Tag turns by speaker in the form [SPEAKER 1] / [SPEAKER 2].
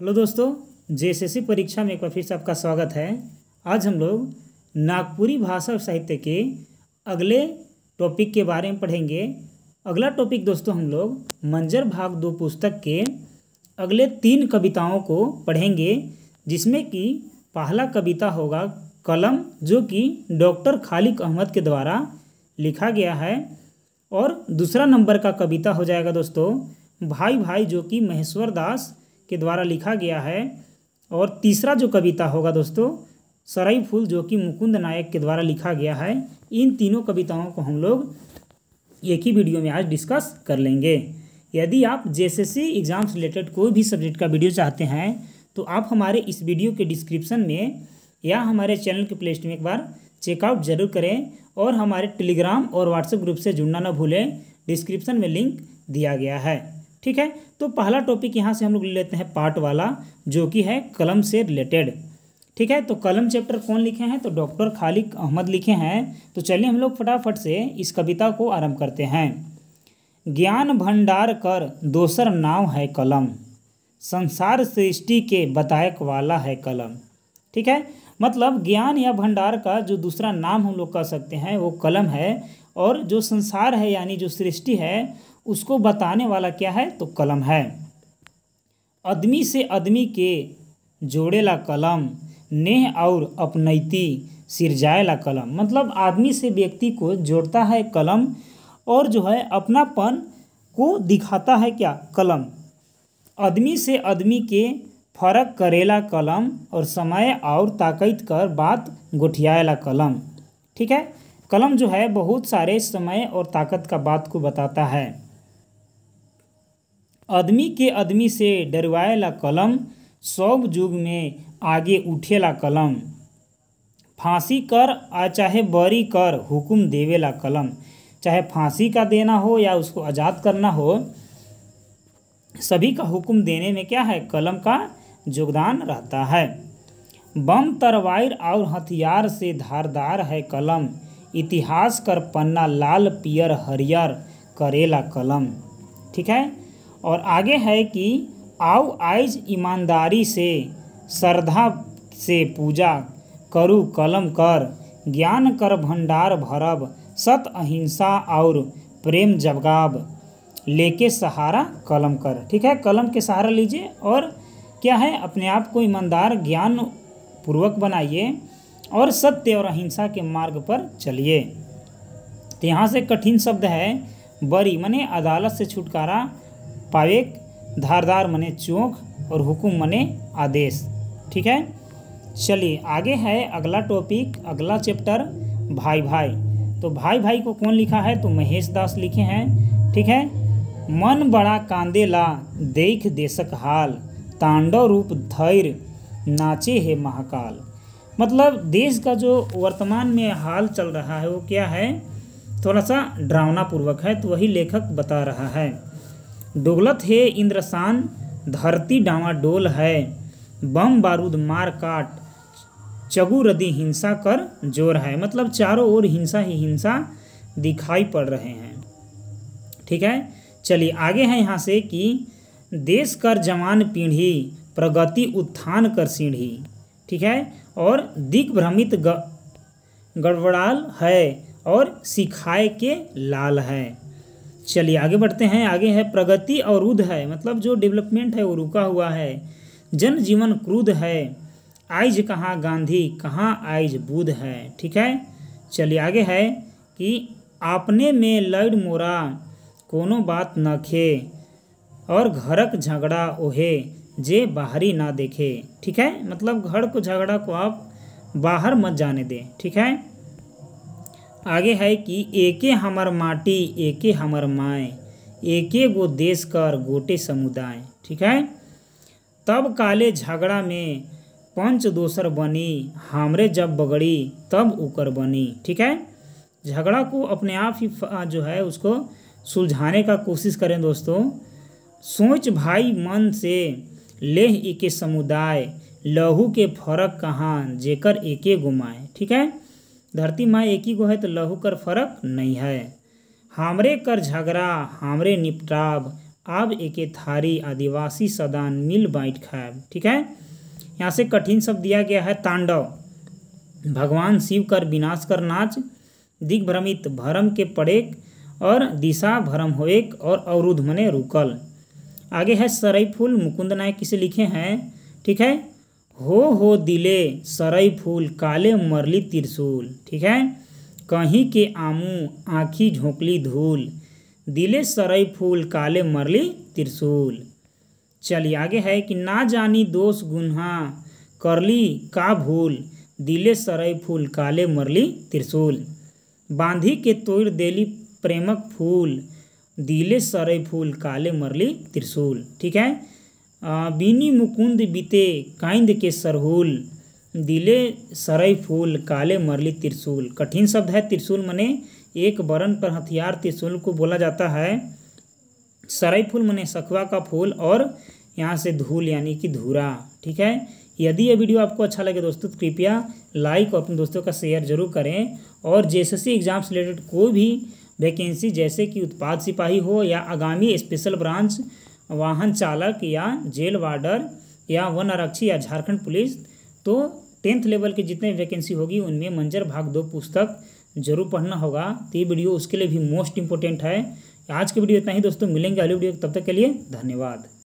[SPEAKER 1] hello दोस्तों JSSC परीक्षा में एक बार फिर से आपका स्वागत है आज हम लोग नागपुरी भाषा और साहित्य के अगले टॉपिक के बारे में पढ़ेंगे अगला टॉपिक दोस्तों हम लोग मंजर भाग दो पुस्तक के अगले तीन कविताओं को पढ़ेंगे जिसमें कि पहला कविता होगा कलम जो कि डॉक्टर खालिक अहमद के द्वारा लिखा गया है और दूसरा नंबर का कविता हो जाएगा दोस्तों भाई भाई जो कि महेश्वर दास के द्वारा लिखा गया है और तीसरा जो कविता होगा दोस्तों सराई फूल जो कि मुकुंद नायक के द्वारा लिखा गया है इन तीनों कविताओं को हम लोग एक ही वीडियो में आज डिस्कस कर लेंगे यदि आप जेएसएससी एग्ज़ाम से रिलेटेड कोई भी सब्जेक्ट का वीडियो चाहते हैं तो आप हमारे इस वीडियो के डिस्क्रिप्शन में या हमारे चैनल के प्लेस्ट में एक बार चेकआउट जरूर करें और हमारे टेलीग्राम और व्हाट्सएप ग्रुप से जुड़ना ना भूलें डिस्क्रिप्शन में लिंक दिया गया है ठीक है तो पहला टॉपिक यहाँ से हम लोग लेते हैं पार्ट वाला जो कि है कलम से रिलेटेड ठीक है तो कलम चैप्टर कौन लिखे हैं तो डॉक्टर खालिक अहमद लिखे हैं तो चलिए हम लोग फटाफट से इस कविता को आरंभ करते हैं ज्ञान भंडार कर दोसर नाव है कलम संसार सृष्टि के बतायक वाला है कलम ठीक है मतलब ज्ञान या भंडार का जो दूसरा नाम हम लोग कह सकते हैं वो कलम है और जो संसार है यानी जो सृष्टि है उसको बताने वाला क्या है तो कलम है आदमी से आदमी के जोड़ेला कलम नेह और अपनैती सिरजाएला कलम मतलब आदमी से व्यक्ति को जोड़ता है कलम और जो है अपनापन को दिखाता है क्या कलम आदमी से आदमी के फर्क करेला कलम और समय और ताकत कर बात गुठियाएला कलम ठीक है कलम जो है बहुत सारे समय और ताकत का बात को बताता है आदमी के आदमी से डरवाएला कलम सब जुग में आगे उठेला कलम फांसी कर आ चाहे बरी कर हुकुम देवेला कलम चाहे फांसी का देना हो या उसको आज़ाद करना हो सभी का हुक्म देने में क्या है कलम का योगदान रहता है बम तरवाइर और हथियार से धारदार है कलम इतिहास कर पन्ना लाल पियर हरियर करेला कलम ठीक है और आगे है कि आओ आइज ईमानदारी से श्रद्धा से पूजा करू कलम कर ज्ञान कर भंडार भरब सत अहिंसा और प्रेम जबगाब लेके सहारा कलम कर ठीक है कलम के सहारा लीजिए और क्या है अपने आप को ईमानदार ज्ञान पूर्वक बनाइए और सत्य और अहिंसा के मार्ग पर चलिए तो यहाँ से कठिन शब्द है बरी मने अदालत से छुटकारा पावेक धारदार मने चौंक और हुकुम मने आदेश ठीक है चलिए आगे है अगला टॉपिक अगला चैप्टर भाई भाई तो भाई भाई को कौन लिखा है तो महेश दास लिखे हैं ठीक है मन बड़ा कांदे ला देख देशक हाल तांडव रूप धैर्य नाचे है महाकाल मतलब देश का जो वर्तमान में हाल चल रहा है वो क्या है थोड़ा सा ड्रावना पूर्वक है तो वही लेखक बता रहा है डोगलत है इंद्रसान धरती डोल है बम बारूद मार काट चगुरदी हिंसा कर जोर है मतलब चारों ओर हिंसा ही हिंसा दिखाई पड़ रहे हैं ठीक है चलिए आगे है यहाँ से कि देश कर जवान पीढ़ी प्रगति उत्थान कर सीढ़ी ठीक है और दिग्भ्रमित गड़बड़ाल है और सिखाए के लाल है चलिए आगे बढ़ते हैं आगे है प्रगति और है मतलब जो डेवलपमेंट है वो रुका हुआ है जन जीवन क्रूद है आइज कहाँ गांधी कहाँ आइज बुध है ठीक है चलिए आगे है कि आपने में लड़ मोरा कोनो बात न खे और घरक झगड़ा ओहे जे बाहरी ना देखे ठीक है मतलब घर को झगड़ा को आप बाहर मत जाने दें ठीक है आगे है कि एके हमर माटी एके हमर माए एके गो देश कर गोटे समुदाय ठीक है तब काले झगड़ा में पंच दोसर बनी हमरे जब बगड़ी तब उकर बनी ठीक है झगड़ा को अपने आप ही जो है उसको सुलझाने का कोशिश करें दोस्तों सोच भाई मन से लेह एके समुदाय लहू के फरक कहाँ जेकर एके गुमाए ठीक है धरती माँ एक ही गो है तो लहू कर फरक नहीं है हमरे कर झगड़ा हमरे निपटाब आब एके थारी आदिवासी सदान मिल बाँट खाएब ठीक है यहाँ से कठिन शब्द दिया गया है तांडव भगवान शिव कर विनाश कर नाच दिग्भ्रमित भरम के पड़ेक और दिशा भरम होएक और अवरुद्ध मने रुकल आगे है सरई फूल मुकुंद नायक किसे लिखे हैं ठीक है हो हो दिले सरई फूल काले मरली त्रिशूल ठीक है कहीं के आमू आँखी झोंकली धूल दिले सरई फूल काले मरली त्रिशूल चलिए आगे है कि ना जानी दोष गुन्हा करली का भूल दिले सरई फूल काले मरली त्रिशूल बांधी के तोड़ देली प्रेमक फूल दिले सरे फूल काले मरली त्रिशूल ठीक है बीनी मुकुंद बीते काइंद के सरहुल दिले सरई फूल काले मरली त्रिशूल कठिन शब्द है त्रिशूल मने एक बरन पर हथियार त्रिशूल को बोला जाता है सरई फूल मने सखवा का फूल और यहाँ से धूल यानी कि धूरा ठीक है यदि यह वीडियो आपको अच्छा लगे दोस्तों तो कृपया लाइक और अपने दोस्तों का शेयर जरूर करें और जे एग्ज़ाम से रिलेटेड कोई भी वैकेंसी जैसे कि उत्पाद सिपाही हो या आगामी स्पेशल ब्रांच वाहन चालक या जेल वार्डर या वन आरक्षी या झारखंड पुलिस तो टेंथ लेवल के जितने वैकेंसी होगी उनमें मंजर भाग दो पुस्तक जरूर पढ़ना होगा तो ये वीडियो उसके लिए भी मोस्ट इंपॉर्टेंट है आज की वीडियो इतना ही दोस्तों मिलेंगे अगली वीडियो तब तक के लिए धन्यवाद